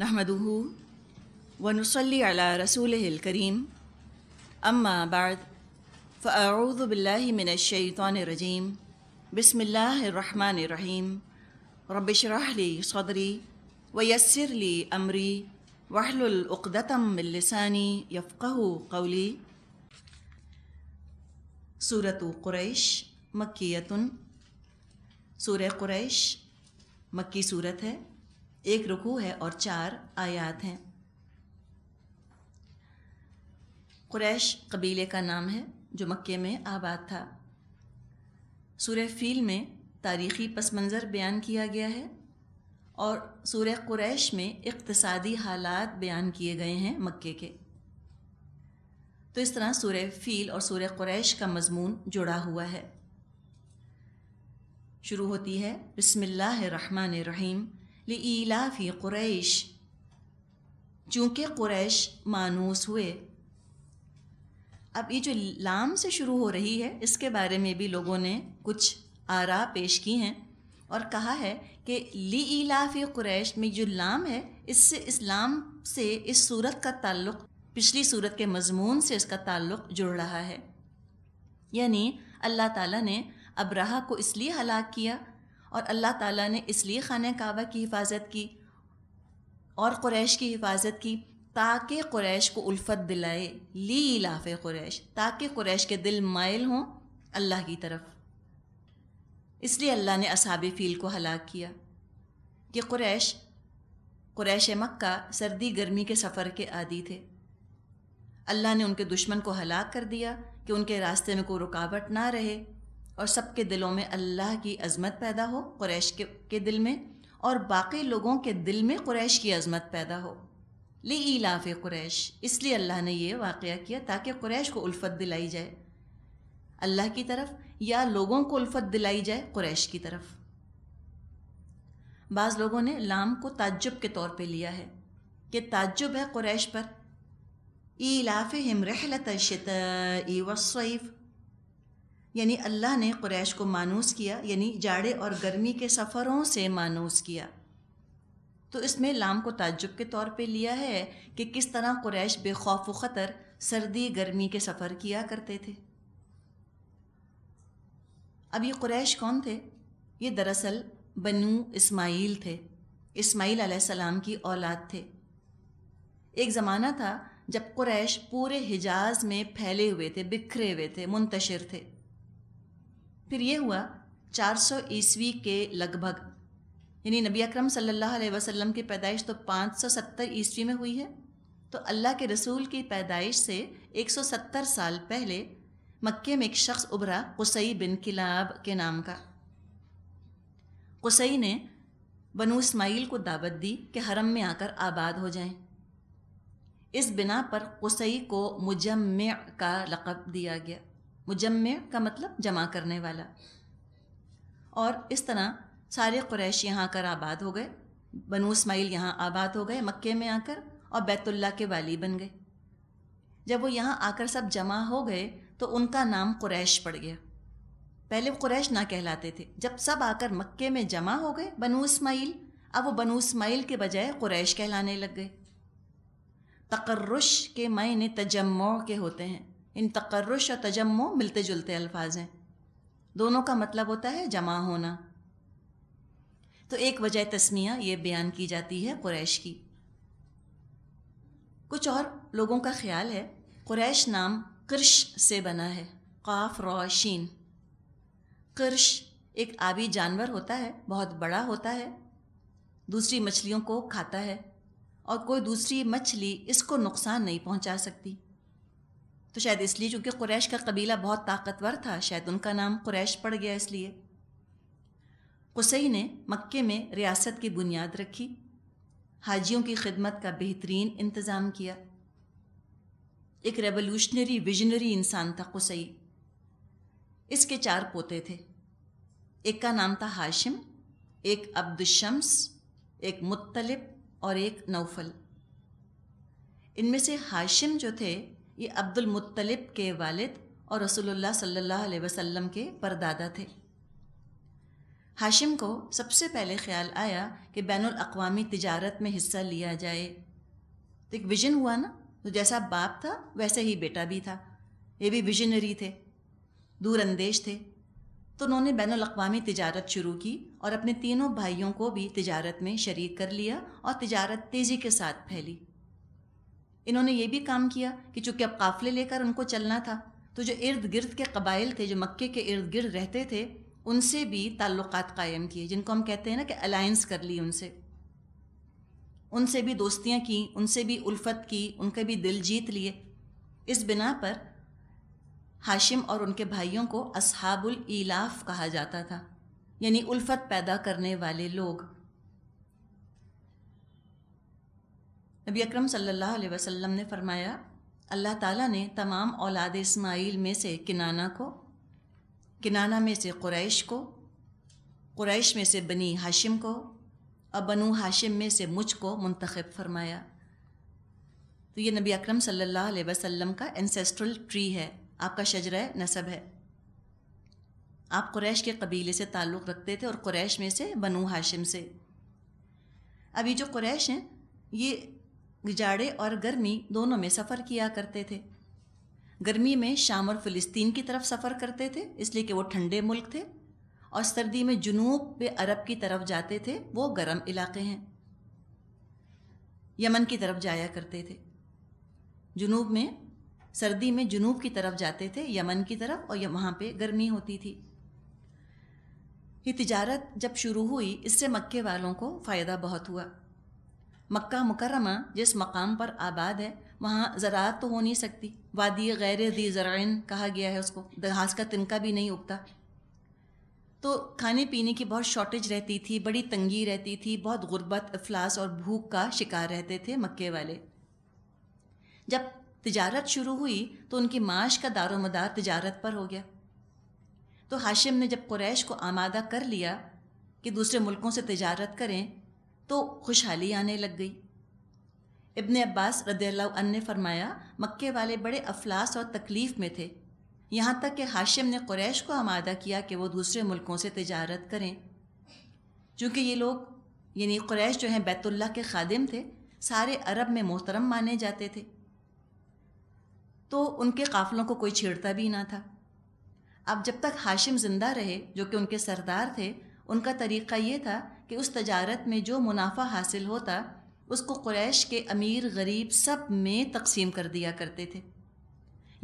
نحمده ونصلي على رسوله الكريم أما بعد فأعوذ بالله من الشيطان الرجيم بسم الله الرحمن الرحيم رب اشرح لي صدري ويسر لي أمري واحلل عقدة من لساني يفقه قولي سورة قريش مكية سورة قريش مكي سورة ہے एक रुकू है और चार आयात हैं क्रैश कबीले का नाम है जो मक्के में आबाद था सूर्य फील में तारीखी पस मंज़र बयान किया गया है और सूर्य क्रैश में इकतसादी हालात बयान किए गए हैं मक्के के तो इस तरह सूर्य फील और सूर्य क्रैश का मजमून जुड़ा हुआ है शुरू होती है बसमिल्लर रहीम لإيلاف قريش चूँकि कुरैश मानूस हुए अब ये जो लाम से शुरू हो रही है इसके बारे में भी लोगों ने कुछ आरा पेश की हैं और कहा है कि ली इलाफ क्रैश में जो लाम है इससे इस लाम से इस सूरत का ताल्लुक़ पिछली सूरत के मजमून से इसका ताल्लुक़ जुड़ रहा है यानी अल्लाह ताला ने अबराहा को इसलिए हलाक किया और अल्लाह ताला ने इसलिए खान कावा की हिफाजत की और क्रैश की हिफाजत की ताकि क्रैश को उल्फत दिलाए ली इलाफ़ क्रैश ताकि क्रैश के दिल मायल हों अल्लाह की तरफ इसलिए अल्लाह ने असाब फ़ील को हलाक किया कि क्रैश क्रैश मक्का सर्दी गर्मी के सफ़र के आदि थे अल्लाह ने उनके दुश्मन को हलाक कर दिया कि उनके रास्ते में कोई रुकावट ना रहे और सबके दिलों में अल्लाह की अजमत पैदा हो क्रैश के, के दिल में और बाकी लोगों के दिल में क्रैश की अजमत पैदा हो ले इलाफ क्रैश इसलिए अल्लाह ने यह वाक़ किया ताकि क्रैश को उल्फत दिलाई जाए अल्लाह की तरफ या लोगों को उल्फत दिलाई जाए क्रैश की तरफ बाज़ लोगों ने लाम को ताज्जुब के तौर पे लिया है कि ताज्जुब है क्रैश पर लाफ़ हिम रहलत शत ई वसैफ़ यानी अल्लाह ने क़ुरैश को मानूस किया यानी जाड़े और गर्मी के सफ़रों से मानूस किया तो इसमें लाम को ताज्जुब के तौर पे लिया है कि किस तरह क़ुरैश बेखौफ व ख़तर सर्दी गर्मी के सफ़र किया करते थे अब ये क़ुरैश कौन थे ये दरअसल बनु इस्माइल थे इस्माइल सलाम की औलाद थे एक ज़माना था जब कुरैश पूरे हिजाज में फैले हुए थे बिखरे हुए थे मुंतशिर थे फिर ये हुआ 400 ईस्वी के लगभग यानी नबी अक्रम सल्लल्लाहु अलैहि वसल्लम की पैदाइश तो 570 ईस्वी में हुई है तो अल्लाह के रसूल की पैदाइश से 170 साल पहले मक्के में एक शख्स उभरा कुसई बिन किलाब के नाम का कुसई ने बनु इस्माइल को दावत दी कि हरम में आकर आबाद हो जाएं। इस बिना पर कुसई को मुजम्म का लक़ब दिया गया मुजम्मे का मतलब जमा करने वाला और इस तरह सारे क्रैश यहाँ आकर आबाद हो गए बनु इसमाइल यहाँ आबाद हो गए मक्के में आकर और बैतुल्ला के वाली बन गए जब वो यहाँ आकर सब जमा हो गए तो उनका नाम क्रैश पड़ गया पहले वो क्रैश ना कहलाते थे जब सब आकर मक्के में जमा हो गए बनु इसमाइल अब वो बनु इसमाइल के बजाय क्रैश कहलाने लग गए तकर्रश के मायने तजम्मों के होते हैं इन तकर्रश और तजम्मो मिलते जुलते अल्फाज हैं दोनों का मतलब होता है जमा होना तो एक वजह तस्मिया ये बयान की जाती है क्रैश की कुछ और लोगों का ख्याल है क्रैश नाम कृश से बना है काफ रोशीन कृश एक आबी जानवर होता है बहुत बड़ा होता है दूसरी मछलियों को खाता है और कोई दूसरी मछली इसको नुकसान नहीं पहुंचा सकती तो शायद इसलिए चूँकि कुरैश का कबीला बहुत ताकतवर था शायद उनका नाम कुरैश पड़ गया इसलिए कुसई ने मक्के में रियासत की बुनियाद रखी हाजियों की खिदमत का बेहतरीन इंतज़ाम किया एक रेवोल्यूशनरी विजनरी इंसान था कुसई इसके चार पोते थे एक का नाम था हाशिम एक अब्दुलशम्स एक मुत्तलिब और एक नौफल इनमें से हाशिम जो थे ये अब्दुल मुत्तलिब के वालिद और रसूलुल्लाह सल्लल्लाहु अलैहि वसल्लम के परदादा थे हाशिम को सबसे पहले ख्याल आया कि बैन अवी तजारत में हिस्सा लिया जाए तो एक विजन हुआ ना तो जैसा बाप था वैसे ही बेटा भी था ये भी विजनरी थे दूरंदेश थे तो उन्होंने बैन अवी तजारत शुरू की और अपने तीनों भाइयों को भी तजारत में शरीक कर लिया और तजारत तेज़ी के साथ फैली इन्होंने ये भी काम किया कि चूँकि अब काफ़िले लेकर उनको चलना था तो जो इर्द गिर्द के कबाइल थे जो मक्के के इर्द गिर्द रहते थे उनसे भी ताल्लुक़ कायम किए जिनको हम कहते हैं ना कि अलायंस कर ली उनसे उनसे भी दोस्तियाँ की उनसे भी उल्फत की उनके भी दिल जीत लिए इस बिना पर हाशिम और उनके भाइयों को असहाबुल इलाफ कहा जाता था यानी उल्फत पैदा करने वाले लोग नबी अक्रम सल्लल्लाहु अलैहि वसल्लम ने फरमाया अल्लाह ताला ने तमाम औलाद इस्माइल में से किनाना को किनाना में से कुरैश को कुरैश में से बनी हाशिम को और बनु हाशिम में से मुझ को मुंतखब फरमाया तो ये नबी अक्रम सम अलैहि वसल्लम का एंसेस्ट्रल ट्री है आपका शजर नसब है आप कुरैश के कबीले से ताल्लुक़ रखते थे और कुरैश में से बनु हाशिम से अब ये जो कुरैश हैं ये गिजाड़े और गर्मी दोनों में सफ़र किया करते थे गर्मी में शाम और फ़िलिस्तीन की तरफ सफ़र करते थे इसलिए कि वो ठंडे मुल्क थे और सर्दी में जुनूब पे अरब की तरफ जाते थे वो गर्म इलाके हैं यमन की तरफ जाया करते थे जुनूब में सर्दी में जुनूब की तरफ जाते थे यमन की तरफ और वहाँ पे गर्मी होती थी ये तिजारत जब शुरू हुई इससे मक्के वालों को फ़ायदा बहुत हुआ मक्का मुकरमा जिस मकाम पर आबाद है वहाँ ज़रात तो हो नहीं सकती वादी गैर दी जरान कहा गया है उसको घास का तिनका भी नहीं उगता तो खाने पीने की बहुत शॉर्टेज रहती थी बड़ी तंगी रहती थी बहुत गुर्बत अफलास और भूख का शिकार रहते थे मक्के वाले जब तजारत शुरू हुई तो उनकी माश का दारोमदार तजारत पर हो गया तो हाशिम ने जब कुरैश को आमादा कर लिया कि दूसरे मुल्कों से तजारत करें तो खुशहाली आने लग गई इब्न अब्बास रद्ला ने फरमाया मक्के वाले बड़े अफलास और तकलीफ़ में थे यहाँ तक कि हाशिम ने क्रैश को आमादा किया कि वो दूसरे मुल्कों से तजारत करें चूँकि ये लोग यानी क्रैश जो हैं बैतुल्ला के खादिम थे सारे अरब में मोहतरम माने जाते थे तो उनके काफ़लों को कोई छेड़ता भी ना था अब जब तक हाशिम ज़िंदा रहे जो कि उनके सरदार थे उनका तरीक़ा ये था कि उस तजारत में जो मुनाफा हासिल होता उसको क्रैश के अमीर गरीब सब में तकसीम कर दिया करते थे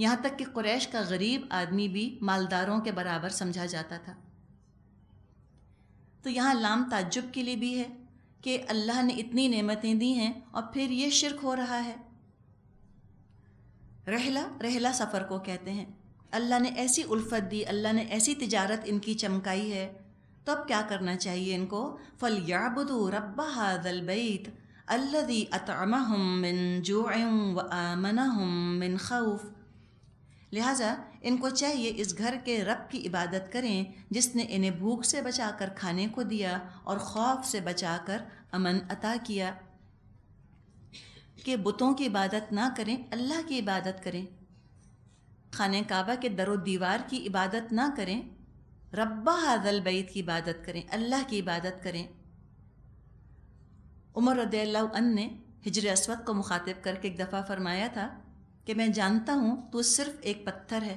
यहाँ तक कि क्रैश का गरीब आदमी भी मालदारों के बराबर समझा जाता था तो यहाँ लाम ताजुब के लिए भी है कि अल्लाह ने इतनी नमतें दी हैं और फिर ये शिरक हो रहा है रहला रहला सफ़र को कहते हैं अल्लाह ने ऐसी उल्फत दी अल्लाह ने ऐसी तिजारत इनकी चमकाई है तब क्या करना चाहिए इनको फल याबदू रब बैत अल्लदी अतमहम मिन जो व आमनहम मिन खौफ लिहाजा इनको चाहिए इस घर के रब की इबादत करें जिसने इन्हें भूख से बचाकर खाने को दिया और खौफ से बचाकर अमन अता किया कि बुतों की इबादत ना करें अल्लाह की इबादत करें खाने काबा के दर दीवार की इबादत ना करें रब्बा हाजल बैत की इबादत करें अल्लाह की इबादत करें उमर रदन ने हिजर असवद को मुखातिब करके एक दफ़ा फरमाया था कि मैं जानता हूँ तू सिर्फ़ एक पत्थर है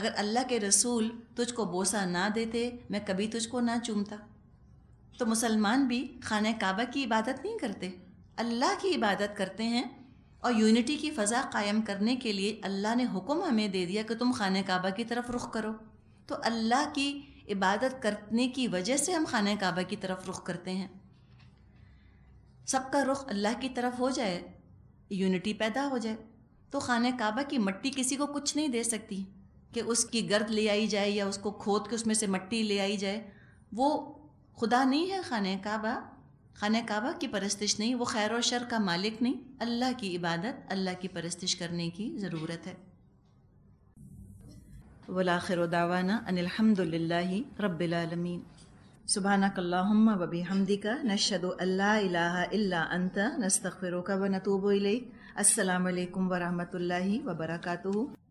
अगर अल्लाह के रसूल तुझको बोसा ना देते मैं कभी तुझको ना चूमता तो मुसलमान भी खान काबा की इबादत नहीं करते अल्लाह की इबादत करते हैं और यूनिटी की फ़ज़ा कायम करने के लिए अल्लाह ने हुक्म हमें दे दिया कि तुम खान काबा की तरफ रुख करो तो अल्लाह की इबादत करने की वजह से हम खाना काबा की तरफ रुख करते हैं सबका रुख अल्लाह की तरफ हो जाए यूनिटी पैदा हो जाए तो खाना काबा की मट्टी किसी को कुछ नहीं दे सकती कि उसकी गर्द ले आई जाए या उसको खोद के उसमें से मट्टी ले आई जाए वो खुदा नहीं है खाना काबा खाना काबा की परस्तिश नहीं वो खैर और शर का मालिक नहीं अल्लाह की इबादत अल्लाह की परस्तिश करने की ज़रूरत है والآخر دعوانا أن الحمد لله رب العالمين سبحانك اللهم وبحمدك نشهد أن لا إله إلا أنت نستغفرك ونتوب إليك السلام عليكم ورحمة الله وبركاته